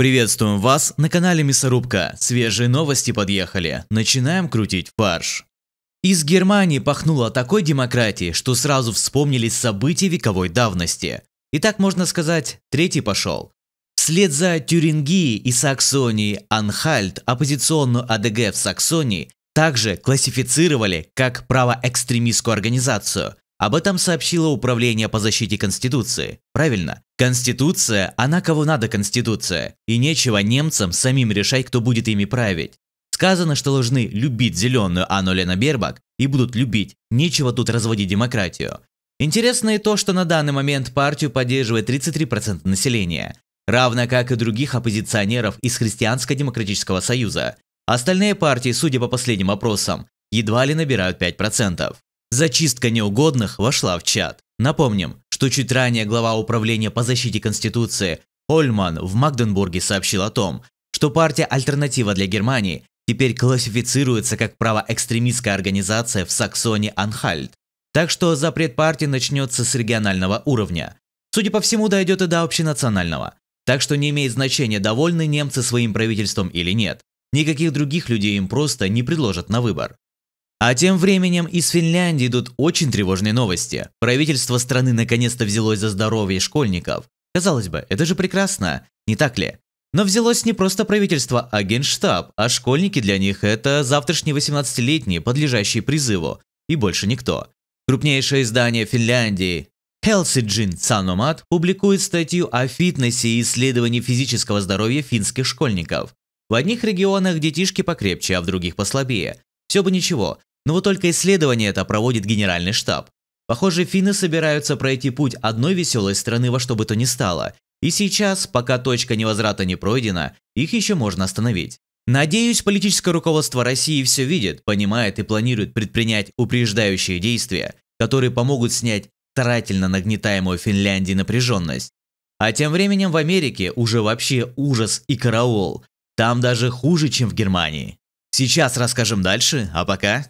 Приветствуем вас на канале Мясорубка. Свежие новости подъехали. Начинаем крутить фарш. Из Германии пахнуло такой демократией, что сразу вспомнились события вековой давности. И так можно сказать, третий пошел. Вслед за Тюрингией и Саксонией Анхальт оппозиционную АДГ в Саксонии также классифицировали как правоэкстремистскую организацию, об этом сообщило Управление по защите Конституции. Правильно. Конституция, она кого надо Конституция. И нечего немцам самим решать, кто будет ими править. Сказано, что должны любить зеленую Анну Лена Бербак и будут любить. Нечего тут разводить демократию. Интересно и то, что на данный момент партию поддерживает 33% населения, равно как и других оппозиционеров из Христианско-демократического союза. Остальные партии, судя по последним опросам, едва ли набирают 5%. Зачистка неугодных вошла в чат. Напомним, что чуть ранее глава Управления по защите Конституции Ольман в Магденбурге сообщил о том, что партия «Альтернатива для Германии» теперь классифицируется как правоэкстремистская организация в Саксонии-Анхальт. Так что запрет партии начнется с регионального уровня. Судя по всему, дойдет и до общенационального. Так что не имеет значения, довольны немцы своим правительством или нет. Никаких других людей им просто не предложат на выбор. А тем временем из Финляндии идут очень тревожные новости. Правительство страны наконец-то взялось за здоровье школьников. Казалось бы, это же прекрасно, не так ли? Но взялось не просто правительство, а генштаб, а школьники для них это завтрашние 18-летние, подлежащие призыву, и больше никто. Крупнейшее издание Финляндии Helsijin Sanomat публикует статью о фитнесе и исследовании физического здоровья финских школьников. В одних регионах детишки покрепче, а в других послабее. Все бы ничего, но вот только исследование это проводит генеральный штаб. Похоже, финны собираются пройти путь одной веселой страны во что бы то ни стало. И сейчас, пока точка невозврата не пройдена, их еще можно остановить. Надеюсь, политическое руководство России все видит, понимает и планирует предпринять упреждающие действия, которые помогут снять старательно нагнетаемую Финляндии напряженность. А тем временем в Америке уже вообще ужас и караул. Там даже хуже, чем в Германии. Сейчас расскажем дальше, а пока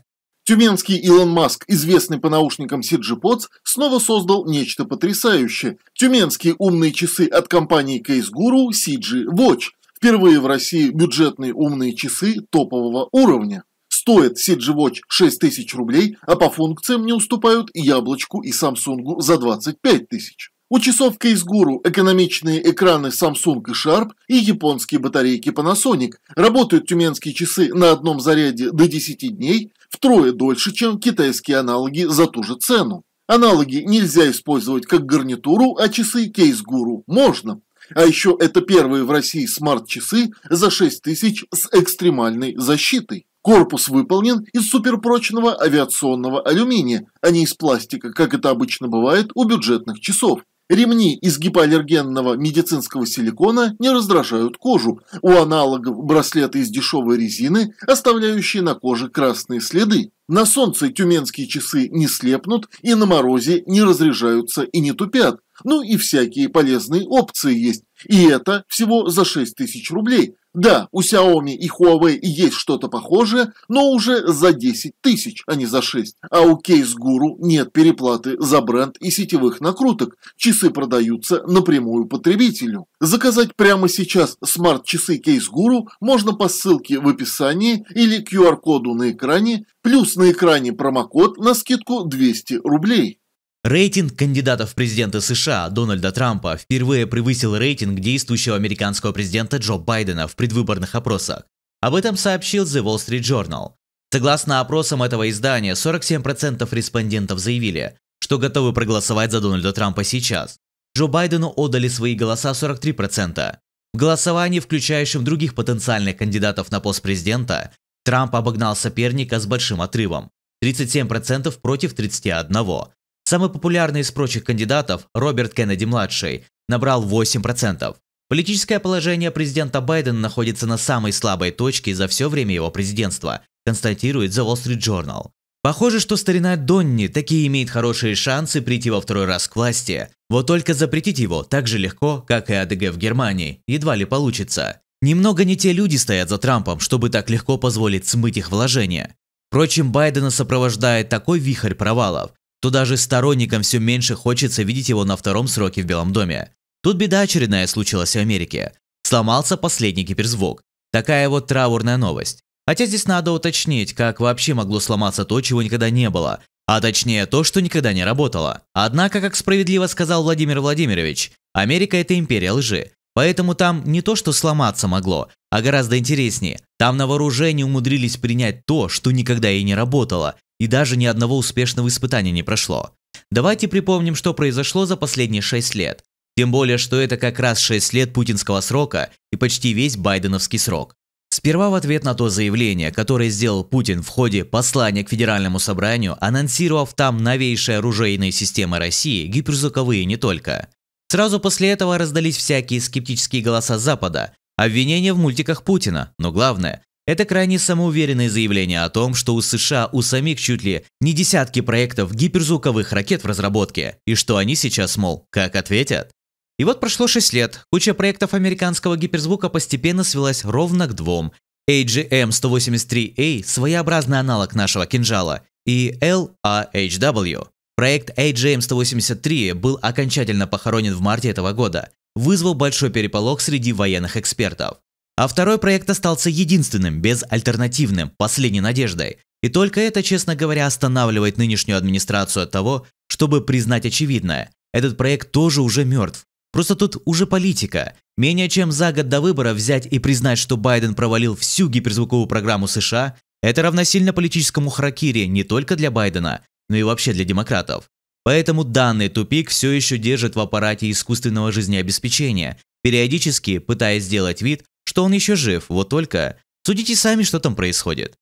Тюменский Илон Маск, известный по наушникам CGPods, снова создал нечто потрясающее. Тюменские умные часы от компании Case Guru CG Watch. Впервые в России бюджетные умные часы топового уровня. Стоит CG Watch 6000 рублей, а по функциям не уступают яблочку и Samsung за 25 тысяч. У часов Case Guru экономичные экраны Samsung и Sharp и японские батарейки Panasonic. Работают тюменские часы на одном заряде до 10 дней, втрое дольше, чем китайские аналоги за ту же цену. Аналоги нельзя использовать как гарнитуру, а часы кейс-гуру можно. А еще это первые в России смарт-часы за 6 тысяч с экстремальной защитой. Корпус выполнен из суперпрочного авиационного алюминия, а не из пластика, как это обычно бывает у бюджетных часов. Ремни из гипоаллергенного медицинского силикона не раздражают кожу. У аналогов браслеты из дешевой резины, оставляющие на коже красные следы. На солнце тюменские часы не слепнут и на морозе не разряжаются и не тупят. Ну и всякие полезные опции есть. И это всего за 6 тысяч рублей. Да, у Xiaomi и Huawei есть что-то похожее, но уже за 10 тысяч, а не за 6. А у Case Guru нет переплаты за бренд и сетевых накруток. Часы продаются напрямую потребителю. Заказать прямо сейчас смарт-часы Case Guru можно по ссылке в описании или QR-коду на экране, плюс на экране промокод на скидку 200 рублей. Рейтинг кандидатов в президенты США Дональда Трампа впервые превысил рейтинг действующего американского президента Джо Байдена в предвыборных опросах. Об этом сообщил The Wall Street Journal. Согласно опросам этого издания, 47% респондентов заявили, что готовы проголосовать за Дональда Трампа сейчас. Джо Байдену отдали свои голоса 43%. В голосовании, включающем других потенциальных кандидатов на пост президента, Трамп обогнал соперника с большим отрывом – 37% против 31%. Самый популярный из прочих кандидатов, Роберт Кеннеди-младший, набрал 8%. Политическое положение президента Байдена находится на самой слабой точке за все время его президентства, констатирует The Wall Street Journal. Похоже, что старина Донни таки имеет хорошие шансы прийти во второй раз к власти. Вот только запретить его так же легко, как и АДГ в Германии, едва ли получится. Немного не те люди стоят за Трампом, чтобы так легко позволить смыть их вложения. Впрочем, Байдена сопровождает такой вихрь провалов, то даже сторонникам все меньше хочется видеть его на втором сроке в Белом доме. Тут беда очередная случилась в Америке. Сломался последний киперзвук. Такая вот траурная новость. Хотя здесь надо уточнить, как вообще могло сломаться то, чего никогда не было, а точнее то, что никогда не работало. Однако, как справедливо сказал Владимир Владимирович, Америка – это империя лжи. Поэтому там не то, что сломаться могло, а гораздо интереснее. Там на вооружении умудрились принять то, что никогда и не работало, и даже ни одного успешного испытания не прошло. Давайте припомним, что произошло за последние 6 лет. Тем более, что это как раз 6 лет путинского срока и почти весь байденовский срок. Сперва в ответ на то заявление, которое сделал Путин в ходе послания к Федеральному собранию, анонсировав там новейшие оружейные системы России, гиперзвуковые не только. Сразу после этого раздались всякие скептические голоса Запада, обвинения в мультиках Путина, но главное, это крайне самоуверенное заявление о том, что у США у самих чуть ли не десятки проектов гиперзвуковых ракет в разработке, и что они сейчас, мол, как ответят? И вот прошло 6 лет, куча проектов американского гиперзвука постепенно свелась ровно к двум. AGM-183A – своеобразный аналог нашего кинжала, и LAHW. Проект AGM-183 был окончательно похоронен в марте этого года, вызвал большой переполох среди военных экспертов. А второй проект остался единственным, безальтернативным, последней надеждой. И только это, честно говоря, останавливает нынешнюю администрацию от того, чтобы признать очевидное. Этот проект тоже уже мертв. Просто тут уже политика. Менее чем за год до выбора взять и признать, что Байден провалил всю гиперзвуковую программу США, это равносильно политическому харакири не только для Байдена, но и вообще для демократов. Поэтому данный тупик все еще держит в аппарате искусственного жизнеобеспечения, периодически пытаясь сделать вид, что он еще жив, вот только судите сами, что там происходит.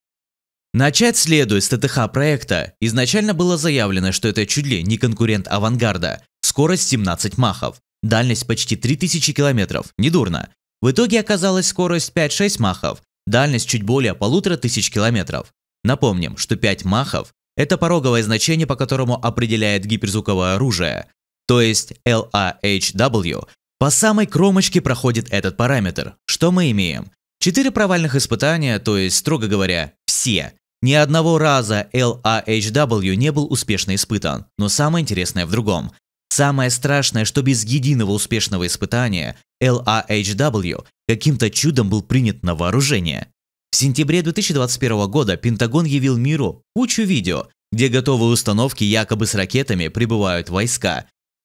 Начать следует с ТТХ проекта. Изначально было заявлено, что это чуть ли не конкурент авангарда. Скорость 17 махов. Дальность почти 3000 километров. Недурно. В итоге оказалась скорость 5-6 махов. Дальность чуть более полутора тысяч километров. Напомним, что 5 махов – это пороговое значение, по которому определяет гиперзвуковое оружие. То есть LAHW по самой кромочке проходит этот параметр. Что мы имеем? Четыре провальных испытания, то есть, строго говоря, все. Ни одного раза LAHW не был успешно испытан. Но самое интересное в другом. Самое страшное, что без единого успешного испытания LAHW каким-то чудом был принят на вооружение. В сентябре 2021 года Пентагон явил миру кучу видео, где готовые установки якобы с ракетами прибывают войска,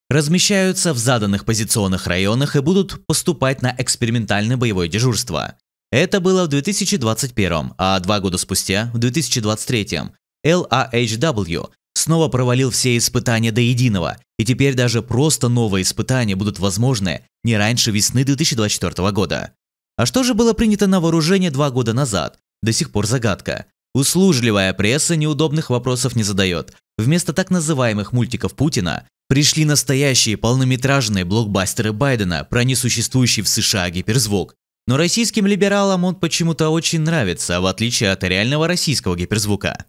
размещаются в заданных позиционных районах и будут поступать на экспериментальное боевое дежурство. Это было в 2021, а два года спустя, в 2023, LAHW а снова провалил все испытания до единого, и теперь даже просто новые испытания будут возможны не раньше весны 2024 года. А что же было принято на вооружение два года назад? До сих пор загадка. Услужливая пресса неудобных вопросов не задает. Вместо так называемых мультиков Путина Пришли настоящие полнометражные блокбастеры Байдена про несуществующий в США гиперзвук. Но российским либералам он почему-то очень нравится, в отличие от реального российского гиперзвука.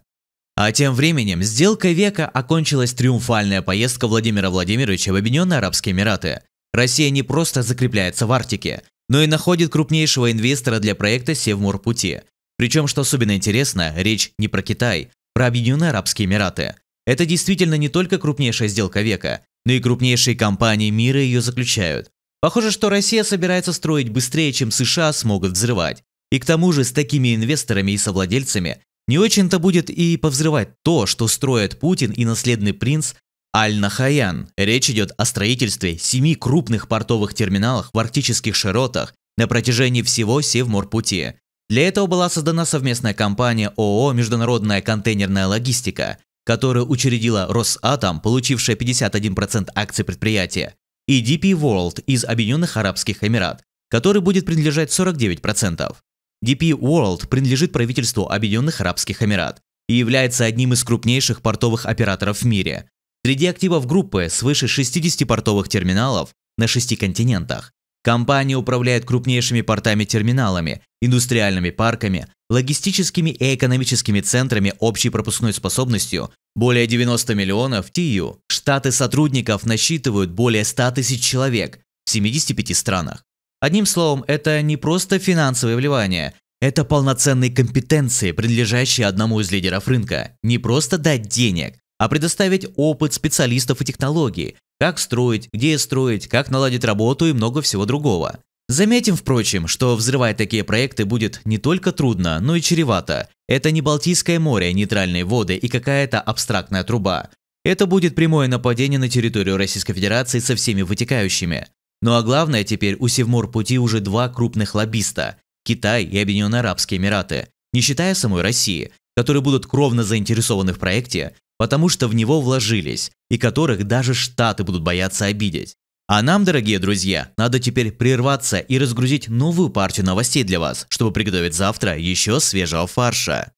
А тем временем сделка века окончилась триумфальная поездка Владимира Владимировича в Объединенные Арабские Эмираты. Россия не просто закрепляется в Арктике, но и находит крупнейшего инвестора для проекта Севморпути. Причем, что особенно интересно, речь не про Китай, про Объединенные Арабские Эмираты. Это действительно не только крупнейшая сделка века, но и крупнейшие компании мира ее заключают. Похоже, что Россия собирается строить быстрее, чем США смогут взрывать. И к тому же с такими инвесторами и совладельцами не очень-то будет и повзрывать то, что строят Путин и наследный принц Аль-Нахаян. Речь идет о строительстве семи крупных портовых терминалов в арктических широтах на протяжении всего Севморпути. Для этого была создана совместная компания ООО «Международная контейнерная логистика», которую учредила Росатом, получившая 51% акций предприятия, и DP World из Объединенных Арабских Эмират, который будет принадлежать 49%. DP World принадлежит правительству Объединенных Арабских Эмират и является одним из крупнейших портовых операторов в мире. Среди активов группы свыше 60 портовых терминалов на шести континентах. Компания управляет крупнейшими портами-терминалами, индустриальными парками, логистическими и экономическими центрами общей пропускной способностью более 90 миллионов ТИЮ, штаты сотрудников насчитывают более 100 тысяч человек в 75 странах. Одним словом, это не просто финансовое вливание, это полноценные компетенции, принадлежащие одному из лидеров рынка. Не просто дать денег, а предоставить опыт специалистов и технологий, как строить, где строить, как наладить работу и много всего другого. Заметим, впрочем, что взрывать такие проекты будет не только трудно, но и чревато. Это не Балтийское море, нейтральные воды и какая-то абстрактная труба. Это будет прямое нападение на территорию Российской Федерации со всеми вытекающими. Ну а главное теперь у Севморпути уже два крупных лоббиста – Китай и Объединенные Арабские Эмираты, не считая самой России, которые будут кровно заинтересованы в проекте, потому что в него вложились, и которых даже Штаты будут бояться обидеть. А нам, дорогие друзья, надо теперь прерваться и разгрузить новую партию новостей для вас, чтобы приготовить завтра еще свежего фарша.